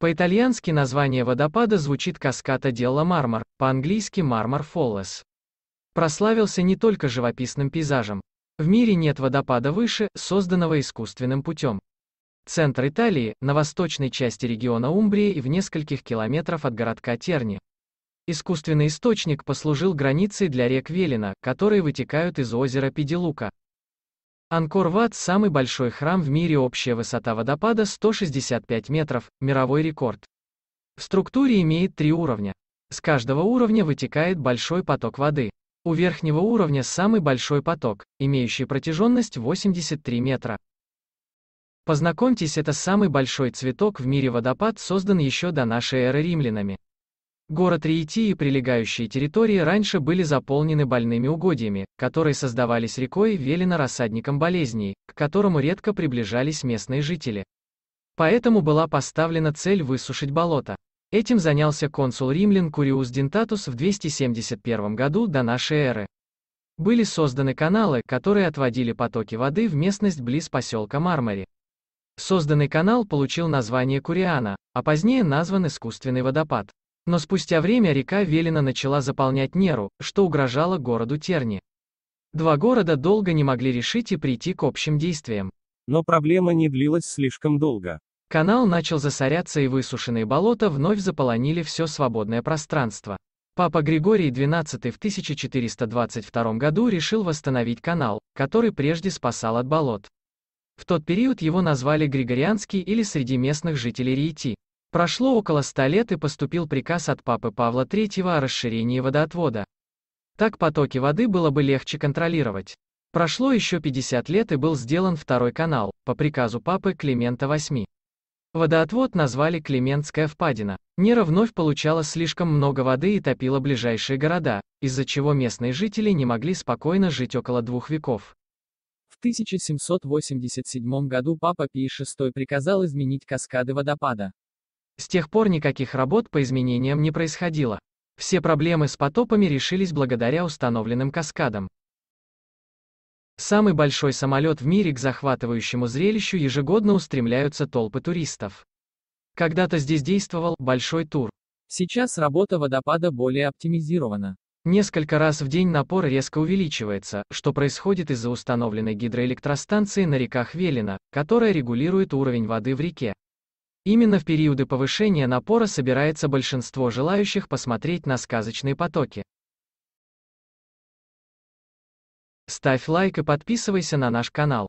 По-итальянски название водопада звучит «Каската Делла Мармар», по-английски «Мармар Фоллес». Прославился не только живописным пейзажем. В мире нет водопада выше, созданного искусственным путем. Центр Италии, на восточной части региона Умбрии и в нескольких километрах от городка Терни. Искусственный источник послужил границей для рек Велина, которые вытекают из озера Педелука. Анкор-Ват – самый большой храм в мире, общая высота водопада 165 метров, мировой рекорд. В структуре имеет три уровня. С каждого уровня вытекает большой поток воды. У верхнего уровня самый большой поток, имеющий протяженность 83 метра. Познакомьтесь, это самый большой цветок в мире водопад создан еще до нашей эры римлянами. Город Риити и прилегающие территории раньше были заполнены больными угодьями, которые создавались рекой велено рассадником болезней, к которому редко приближались местные жители. Поэтому была поставлена цель высушить болото. Этим занялся консул римлян Куриус Дентатус в 271 году до нашей эры. Были созданы каналы, которые отводили потоки воды в местность близ поселка Мармари. Созданный канал получил название Куриана, а позднее назван искусственный водопад. Но спустя время река Велина начала заполнять Неру, что угрожало городу Терни. Два города долго не могли решить и прийти к общим действиям. Но проблема не длилась слишком долго. Канал начал засоряться и высушенные болота вновь заполонили все свободное пространство. Папа Григорий XII в 1422 году решил восстановить канал, который прежде спасал от болот. В тот период его назвали Григорианский или среди местных жителей Риети. Прошло около ста лет и поступил приказ от папы Павла III о расширении водоотвода. Так потоки воды было бы легче контролировать. Прошло еще 50 лет и был сделан второй канал, по приказу папы Климента VIII. Водоотвод назвали Климентская впадина. Нера вновь получала слишком много воды и топила ближайшие города, из-за чего местные жители не могли спокойно жить около двух веков. В 1787 году Папа Пий VI приказал изменить каскады водопада. С тех пор никаких работ по изменениям не происходило. Все проблемы с потопами решились благодаря установленным каскадам. Самый большой самолет в мире к захватывающему зрелищу ежегодно устремляются толпы туристов. Когда-то здесь действовал большой тур. Сейчас работа водопада более оптимизирована. Несколько раз в день напор резко увеличивается, что происходит из-за установленной гидроэлектростанции на реках Велина, которая регулирует уровень воды в реке. Именно в периоды повышения напора собирается большинство желающих посмотреть на сказочные потоки. Ставь лайк и подписывайся на наш канал.